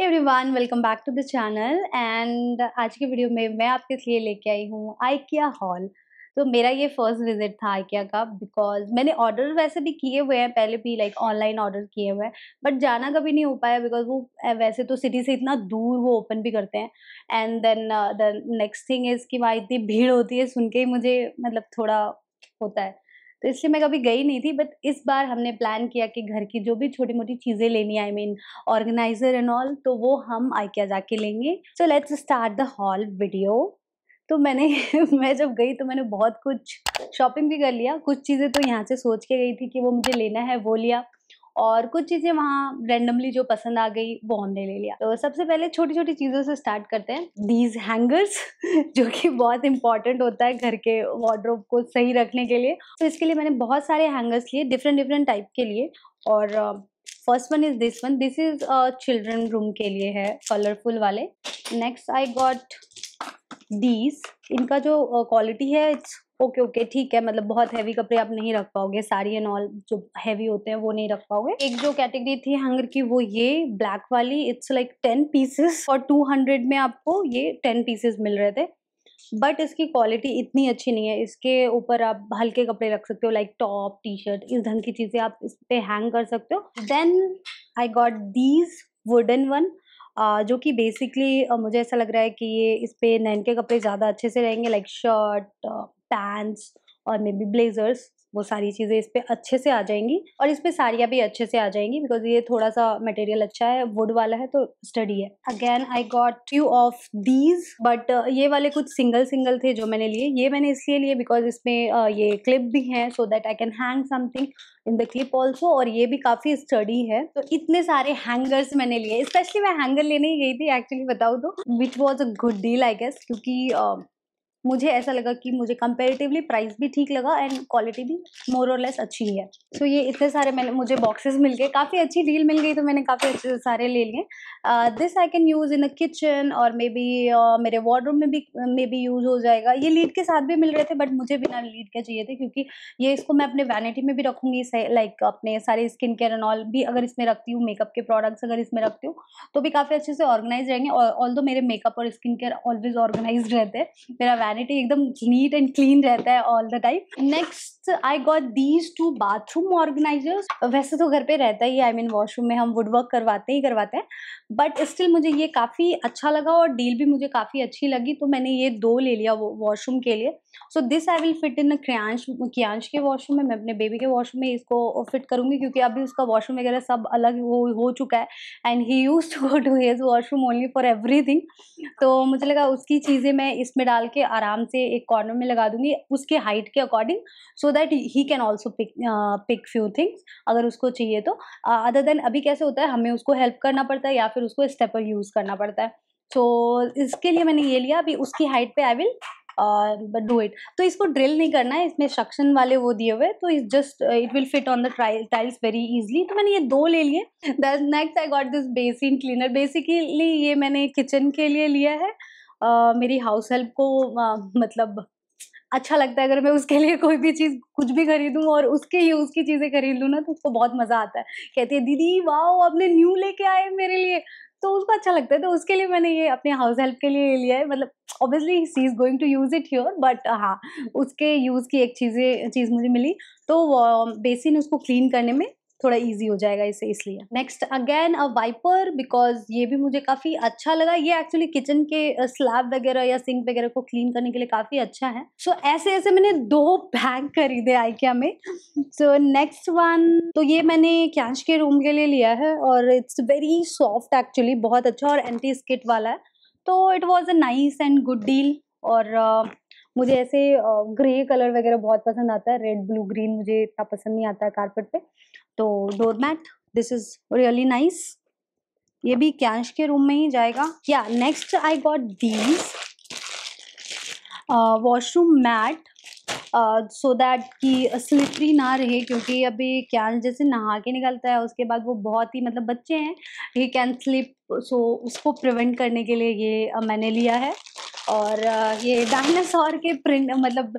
every everyone welcome back to the channel and आज की video में मैं आपके लिए लेके आई हूँ आइकिया हॉल तो मेरा ये फर्स्ट विजिट था आइकिया का बिकॉज मैंने ऑर्डर वैसे भी किए हुए हैं पहले भी लाइक ऑनलाइन ऑर्डर किए हुए हैं बट जाना कभी नहीं हो पाया बिकॉज वो वैसे तो सिटी से इतना दूर वो ओपन भी करते हैं and then the next thing is कि वहाँ इतनी भीड़ होती है सुन के ही मुझे मतलब थोड़ा होता है तो इसलिए मैं कभी गई नहीं थी बट इस बार हमने प्लान किया कि घर की जो भी छोटी मोटी चीज़ें लेनी I mean organiser and all तो वो हम आइकिया जाके लेंगे so let's start the haul video तो मैंने मैं जब गई तो मैंने बहुत कुछ शॉपिंग भी कर लिया कुछ चीज़ें तो यहाँ से सोच के गई थी कि वो मुझे लेना है वो लिया और कुछ चीज़ें वहाँ रेंडमली जो पसंद आ गई वो हमने ले लिया तो सबसे पहले छोटी छोटी चीज़ों से स्टार्ट करते हैं दीज हैंगर्स जो कि बहुत इंपॉर्टेंट होता है घर के वार्ड्रोब को सही रखने के लिए तो इसके लिए मैंने बहुत सारे हैंगर्स लिए डिफरेंट डिफरेंट टाइप के लिए और first one is this one this is children room के लिए है कलरफुल वाले नेक्स्ट आई गॉट दीज इनका जो क्वालिटी uh, है इट्स ओके ओके ठीक है मतलब बहुत हैवी कपड़े आप नहीं रख पाओगे साड़ी एंड ऑल जो हैवी होते हैं वो नहीं रख पाओगे एक जो कैटेगरी थी हैंगर की वो ये ब्लैक वाली इट्स लाइक टेन पीसेस और टू हंड्रेड में आपको ये टेन पीसेस मिल रहे थे बट इसकी क्वालिटी इतनी अच्छी नहीं है इसके ऊपर आप हल्के कपड़े रख सकते हो लाइक टॉप टी शर्ट इस ढंग की चीज़ें आप इस पर हैंग कर सकते हो then I got these wooden one जो कि बेसिकली मुझे ऐसा लग रहा है कि ये इस पर नैन के कपड़े ज़्यादा अच्छे से रहेंगे लाइक शर्ट पैंट्स और मे बी ब्लेजर्स वो सारी चीज़ें इस पर अच्छे से आ जाएंगी और इस पर साड़ियाँ भी अच्छे से आ जाएंगी बिकॉज ये थोड़ा सा मटेरियल अच्छा है वुड वाला है तो स्टडी है again I got you of these but ये वाले कुछ सिंगल सिंगल थे जो मैंने लिए ये मैंने इसलिए लिए बिकॉज इसमें uh, ये क्लिप भी हैं so that I can hang something in the clip also और ये भी काफ़ी स्टडी है तो इतने सारे हैंगर्स मैंने लिए स्पेशली मैं हैंगर लेने ही गई थी एक्चुअली बताऊँ तो which was a good deal I guess क्योंकि uh, मुझे ऐसा लगा कि मुझे कंपेरेटिवली प्राइस भी ठीक लगा एंड क्वालिटी भी मोर और लेस अच्छी है सो so, ये इतने सारे मैंने मुझे बॉक्सेस मिल गए काफ़ी अच्छी डील मिल गई तो मैंने काफ़ी अच्छे सारे ले लिए this I can use in a kitchen और मे बी मेरे वार्डरूम में भी मे बी यूज़ हो जाएगा ये लीड के साथ भी मिल रहे थे बट मुझे बिना लीड के चाहिए थे क्योंकि ये इसको मैं अपने वैनिटी में भी रखूँगी लाइक अपने सारे स्किन केयर एंड ऑल भी अगर इसमें रखती हूँ मेकअप के प्रोडक्ट्स अगर इसमें रखती हूँ तो भी काफ़ी अच्छे से ऑर्गेनाइज रहेंगे ऑल दो मेरे मेकअप और स्किन केयर ऑलवेज ऑर्गेनाइज रहते हैं मेरा सैनिटी एकदम नीट एंड क्लीन रहता है all the time next I got these two bathroom organisers वैसे तो घर पे रहता ही आई मीन वॉशरूम में हम वुड वर्क करवाते ही करवाते हैं बट स्टिल मुझे ये काफ़ी अच्छा लगा और डील भी मुझे काफ़ी अच्छी लगी तो मैंने ये दो ले लिया वो वॉशरूम के लिए so this I will fit in Kriyansh Kriyansh के वॉशरूम में मैं अपने बेबी के वॉशरूम में इसको फिट करूँगी क्योंकि अभी उसका वॉशरूम वगैरह सब अलग हो हो चुका है and he use to go to his washroom only for everything तो मुझे लगा उसकी चीज़ें मैं इसमें डाल के आराम से एक कॉर्नर में लगा दूंगी उसके हाइट के according so that he can also pick pick few things अगर उसको चाहिए तो अदर देन अभी कैसे होता है हमें उसको हेल्प करना पड़ता है या फिर उसको स्टेपर यूज़ करना पड़ता है तो so, इसके लिए मैंने ये लिया अभी उसकी हाइट पे I will but do it तो इसको ड्रिल नहीं करना है इसमें सक्शन वाले वो दिए हुए तो it just it will fit on the tile tiles very easily तो मैंने ये दो ले लिए next I got this basin cleaner basically ये मैंने किचन के लिए लिया है uh, मेरी हाउस हेल्प को uh, मतलब अच्छा लगता है अगर मैं उसके लिए कोई भी चीज़ कुछ भी खरीदूँ और उसके ही उसकी चीज़ें खरीद लूँ ना तो उसको बहुत मज़ा आता है कहती है दीदी वाह आपने न्यू लेके आए मेरे लिए तो उसको अच्छा लगता है तो उसके लिए मैंने ये अपने हाउस हेल्प के लिए लिया है मतलब obviously she is going to use it here but हाँ उसके यूज़ की एक चीज़ें चीज़ मुझे मिली तो बेसिन उसको क्लीन करने में थोड़ा इजी हो जाएगा इसे इसलिए next again a wiper because ये भी मुझे काफ़ी अच्छा लगा ये एक्चुअली किचन के स्लैब वगैरह या सिंक वगैरह को क्लीन करने के लिए काफ़ी अच्छा है सो so, ऐसे ऐसे मैंने दो बैग खरीदे आइकिया में सो नेक्स्ट वन तो ये मैंने कैश के रूम के लिए लिया है और इट्स वेरी सॉफ्ट एक्चुअली बहुत अच्छा और एंटी स्किट वाला है तो it was a nice and good deal और uh, मुझे ऐसे ग्रे कलर वगैरह बहुत पसंद आता है रेड ब्लू ग्रीन मुझे इतना पसंद नहीं आता है कारपेट पे तो doormat this is really nice ये भी कैश के रूम में ही जाएगा या next I got these washroom mat so that कि स्लिपरी ना रहे क्योंकि अभी कैश जैसे नहा के निकलता है उसके बाद वो बहुत ही मतलब बच्चे हैं ही कैन स्लिप सो उसको प्रिवेंट करने के लिए ये uh, मैंने लिया है और ये डायनासोर के प्रिंट मतलब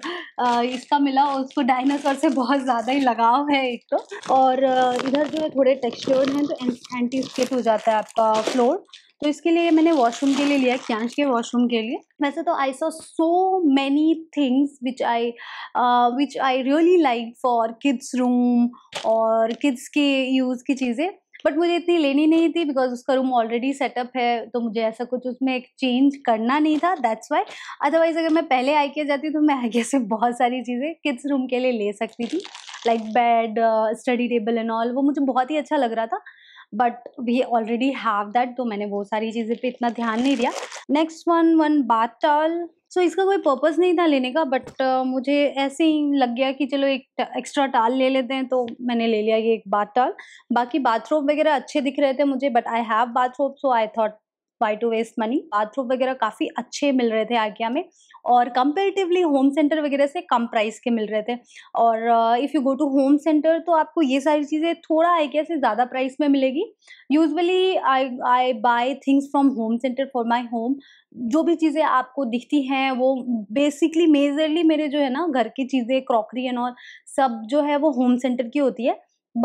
इसका मिला उसको डायनासोर से बहुत ज़्यादा ही लगाव है एक तो और इधर जो है थोड़े टेक्सचर हैं तो एंटी स्केट हो जाता है आपका फ्लोर तो इसके लिए मैंने वॉशरूम के लिए लिया क्यांश के वॉशरूम के लिए वैसे तो I saw so many things which I which I really like for kids room और किड्स के यूज़ की चीज़ें बट मुझे इतनी लेनी नहीं थी बिकॉज उसका रूम ऑलरेडी सेटअप है तो मुझे ऐसा कुछ उसमें एक चेंज करना नहीं था दैट्स वाई अदरवाइज अगर मैं पहले आई किया जाती तो मैं आई से बहुत सारी चीज़ें किड्स रूम के लिए ले सकती थी like bed study table and all वो मुझे बहुत ही अच्छा लग रहा था but we already have that तो मैंने वो सारी चीज़ें पे इतना ध्यान नहीं दिया next one one bath towel so इसका कोई पर्पज़ नहीं था लेने का बट uh, मुझे ऐसे ही लग गया कि चलो एक एक्स्ट्रा टाल ले लेते हैं तो मैंने ले लिया ये एक बाथ टाल बाकी बाथरूम वगैरह अच्छे दिख रहे थे मुझे but I have bathroom so I thought why to waste money bathroom वगैरह काफ़ी अच्छे मिल रहे थे आज्ञा में और कंपेरेटिवली होम सेंटर वगैरह से कम प्राइस के मिल रहे थे और if you go to Home Centre तो आपको ये सारी चीज़ें थोड़ा आइकिया से ज़्यादा प्राइस में मिलेगी usually I I buy things from Home Centre for my home जो भी चीज़ें आपको दिखती हैं वो बेसिकली मेजरली मेरे जो है ना घर की चीज़ें क्रॉकरी एंड ऑल सब जो है वो होम सेंटर की होती है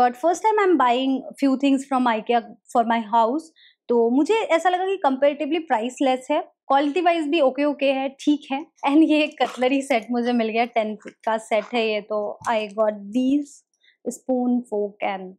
but first time I am buying few things from IKEA for my house तो मुझे ऐसा लगा कि कंपेरेटिवली प्राइस लेस है क्वालिटी वाइज भी ओके ओके है ठीक है एंड ये कटलरी सेट मुझे मिल गया टेंथ का सेट है ये तो I got these spoon fork and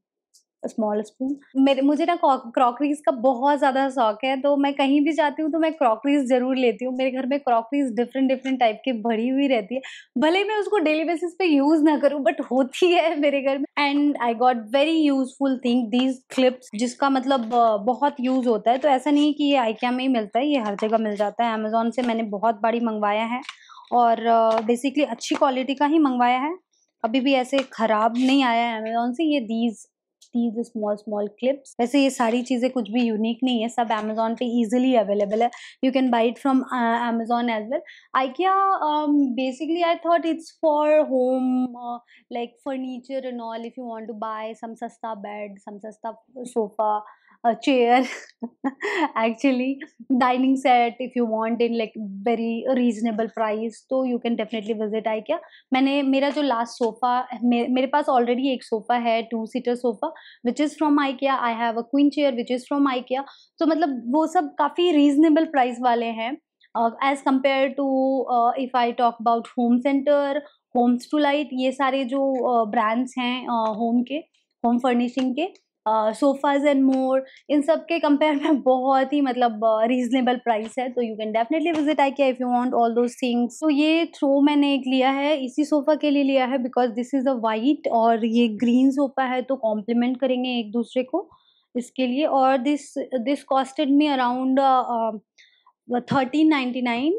small spoon मेरे मुझे ना क्रॉकरीज का बहुत ज़्यादा शौक है तो मैं कहीं भी जाती हूँ तो मैं क्रॉकरीज ज़रूर लेती हूँ मेरे घर में क्रॉकरीज डिफरेंट डिफरेंट टाइप की भरी हुई रहती है भले मैं उसको डेली बेसिस पे यूज़ ना करूँ बट होती है मेरे घर में and I got very useful thing these clips जिसका मतलब बहुत यूज़ होता है तो ऐसा नहीं है कि ये आइकिया में ही मिलता है ये हर जगह मिल जाता है अमेजोन से मैंने बहुत बारी मंगवाया है और बेसिकली अच्छी क्वालिटी का ही मंगवाया है अभी भी ऐसे ख़राब नहीं आया है अमेजोन से ये these these small small clips वैसे ये सारी चीज़ें कुछ भी यूनिक नहीं है सब अमेजोन पे इजीली अवेलेबल है you can buy it from Amazon as well I क्या basically I thought it's for home like furniture and all if you want to buy some सस्ता बेड सम सस्ता sofa a chair actually dining set if you want in like very reasonable price तो you can definitely visit IKEA मैंने मेरा जो last sofa मे, मेरे पास already एक sofa है two seater sofa which is from IKEA I have a queen chair which is from IKEA तो मतलब वो सब काफ़ी reasonable price वाले हैं as compare to if I talk about Home Centre Homes to Life ये सारे जो ब्रांड्स हैं होम के होम फर्निशिंग के सोफ़ाज़ एंड मोर इन सब के कंपेयर में बहुत ही मतलब रीजनेबल uh, प्राइस है तो you can definitely visit I किया if you want all those things तो ये थ्रो मैंने एक लिया है इसी सोफ़ा के लिए लिया है because this is a white और ये ग्रीन सोफ़ा है तो कॉम्प्लीमेंट करेंगे एक दूसरे को इसके लिए और this this costed me around thirteen ninety nine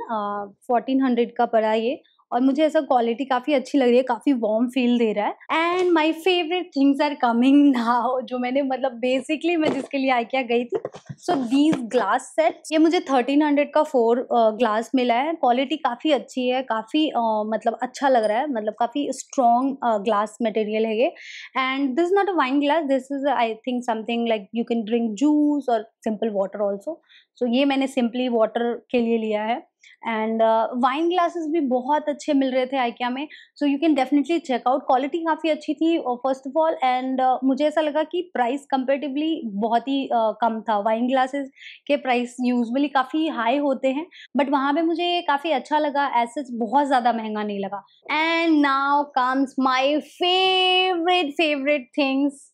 fourteen hundred का पड़ा ये और मुझे ऐसा क्वालिटी काफ़ी अच्छी लग रही है काफ़ी वार्म फील दे रहा है and my favourite things are coming now जो मैंने मतलब बेसिकली मैं जिसके लिए आई किया गई थी सो दीज ग्लास सेट ये मुझे थर्टीन हंड्रेड का फोर ग्लास uh, मिला है क्वालिटी काफ़ी अच्छी है काफ़ी uh, मतलब अच्छा लग रहा है मतलब काफ़ी स्ट्रॉन्ग ग्लास मटेरियल है ये and this not a wine glass this is I think something like you can drink juice और सिंपल वाटर ऑल्सो सो ये मैंने सिंपली वाटर के लिए लिया है एंड वाइन ग्लासेस भी बहुत अच्छे मिल रहे थे आइकिया में so you can definitely check out quality काफ़ी अच्छी थी फर्स्ट ऑफ ऑल एंड मुझे ऐसा लगा कि प्राइस कंपेरेटिवली बहुत ही uh, कम था वाइन ग्लासेस के प्राइस यूजली काफ़ी हाई होते हैं बट वहाँ पे मुझे ये काफ़ी अच्छा लगा एज बहुत ज़्यादा महंगा नहीं लगा and now comes my favourite favourite things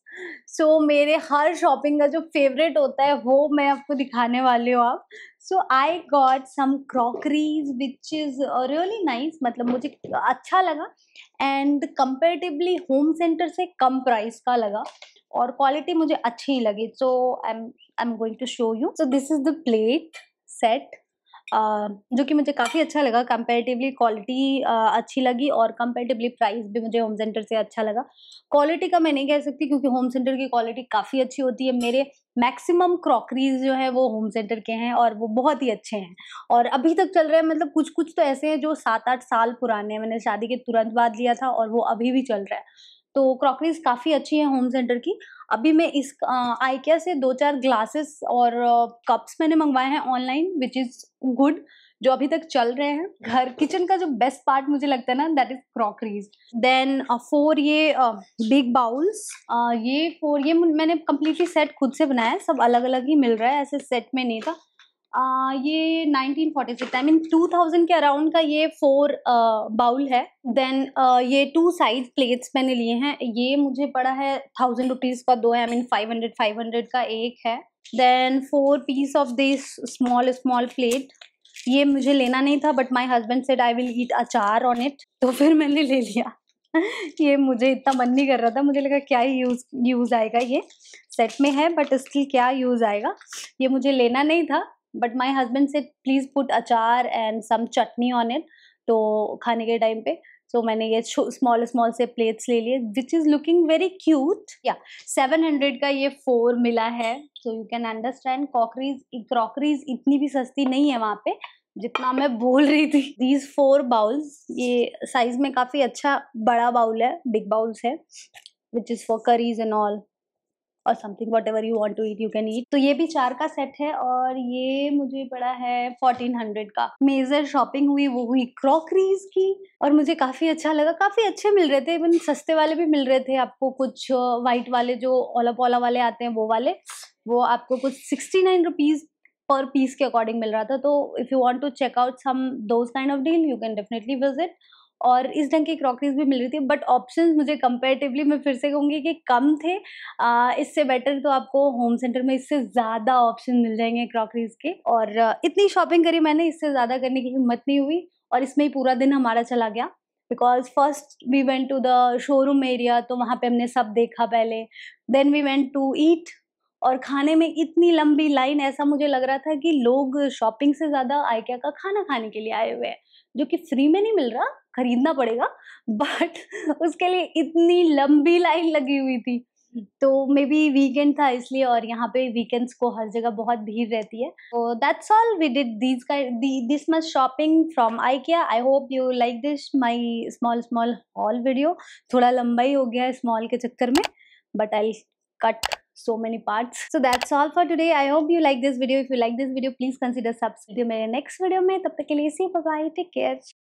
so so, मेरे हर शॉपिंग का जो फेवरेट होता है वो मैं आपको दिखाने वाली हूँ आप so I got some crockeries which is really nice मतलब मुझे अच्छा लगा एंड कंपेरेटिवली होम सेंटर से कम प्राइस का लगा और क्वालिटी मुझे अच्छी ही लगी so I am I am going to show you so this is the plate set जो कि मुझे काफ़ी अच्छा लगा कंपेरेटिवली क्वालिटी अच्छी लगी और कंपेरेटिवली प्राइस भी मुझे होम सेंटर से अच्छा लगा क्वालिटी का मैं नहीं कह सकती क्योंकि होम सेंटर की क्वालिटी काफ़ी अच्छी होती है मेरे मैक्सिमम क्रॉकरीज जो है वो होम सेंटर के हैं और वो बहुत ही अच्छे हैं और अभी तक चल रहे हैं मतलब कुछ कुछ तो ऐसे हैं जो सात आठ साल पुराने हैं मैंने शादी के तुरंत बाद लिया था और वो अभी भी चल रहा है तो क्रॉकरीज काफ़ी अच्छी है होम सेंटर की अभी मैं इस आइकिया से दो चार ग्लासेस और कप्स मैंने मंगवाए हैं ऑनलाइन विच इज़ गुड जो अभी तक चल रहे हैं घर किचन का जो बेस्ट पार्ट मुझे लगता है ना that is crockeries then four ये बिग बाउल्स ये फोर ये मैंने कम्प्लीटली सेट खुद से बनाया है सब अलग अलग ही मिल रहा है ऐसे सेट में नहीं था आ, ये 1946 आई मीन 2000 के अराउंड का ये फोर बाउल है देन ये टू साइज प्लेट्स मैंने लिए हैं ये मुझे पड़ा है थाउजेंड रुपीज़ का दो है I mean five hundred five hundred का एक है then four piece of this small small plate ये मुझे लेना नहीं था but my husband said I will eat achar on it तो फिर मैंने ले लिया ये मुझे इतना मन नहीं कर रहा था मुझे लगा क्या ही यूज़ यूज़ आएगा ये सेट में है बट स्टिल क्या यूज़ आएगा ये मुझे लेना नहीं था but my husband said please put achar and some chutney on it तो खाने के टाइम पे सो तो so, मैंने ये स्मॉल स्मॉल से प्लेट्स ले लिए which is looking very cute या सेवन हंड्रेड का ये फोर मिला है so you can understand crockeries crockeries इतनी भी सस्ती नहीं है वहाँ पे जितना मैं बोल रही थी दीज फोर बाउल्स ये साइज में काफ़ी अच्छा बड़ा बाउल है बिग बाउल्स है which is for curries and all और something whatever you want to eat you can eat तो ये भी चार का सेट है और ये मुझे पड़ा है फोर्टीन हंड्रेड का मेजर शॉपिंग हुई वो हुई क्रॉकरीज की और मुझे काफ़ी अच्छा लगा काफ़ी अच्छे मिल रहे थे इवन सस्ते वाले भी मिल रहे थे आपको कुछ वाइट वाले जो ओला पोला वाले आते हैं वो वाले वो आपको कुछ sixty nine rupees per piece के अकॉर्डिंग मिल रहा था तो if you want to check out some those kind of deal you can definitely visit और इस ढंग की क्रॉकरीज भी मिल रही थी बट ऑप्शंस मुझे कंपेरेटिवली मैं फिर से कहूँगी कि कम थे आ, इससे बेटर तो आपको होम सेंटर में इससे ज़्यादा ऑप्शन मिल जाएंगे क्रॉकरीज के और इतनी शॉपिंग करी मैंने इससे ज़्यादा करने की हिम्मत नहीं हुई और इसमें ही पूरा दिन हमारा चला गया because first we went to the showroom area तो वहाँ पे हमने सब देखा पहले then we went to eat और खाने में इतनी लंबी लाइन ऐसा मुझे लग रहा था कि लोग शॉपिंग से ज़्यादा आइकिया का खाना खाने के लिए आए हुए हैं जो कि फ्री में नहीं मिल रहा खरीदना पड़ेगा बट उसके लिए इतनी लंबी लाइन लगी हुई थी तो मे बी वीकेंड था इसलिए और यहाँ पे वीकेंड्स को हर जगह बहुत भीड़ रहती है तो that's all we did this this much shopping from I किया I hope you like this my small small haul video थोड़ा लंबा ही हो गया है स्मॉल के चक्कर में but I cut so many parts so that's all for today i hope you like this video if you like this video please consider subscribing to my next video mein tab tak ke liye see bye bye take care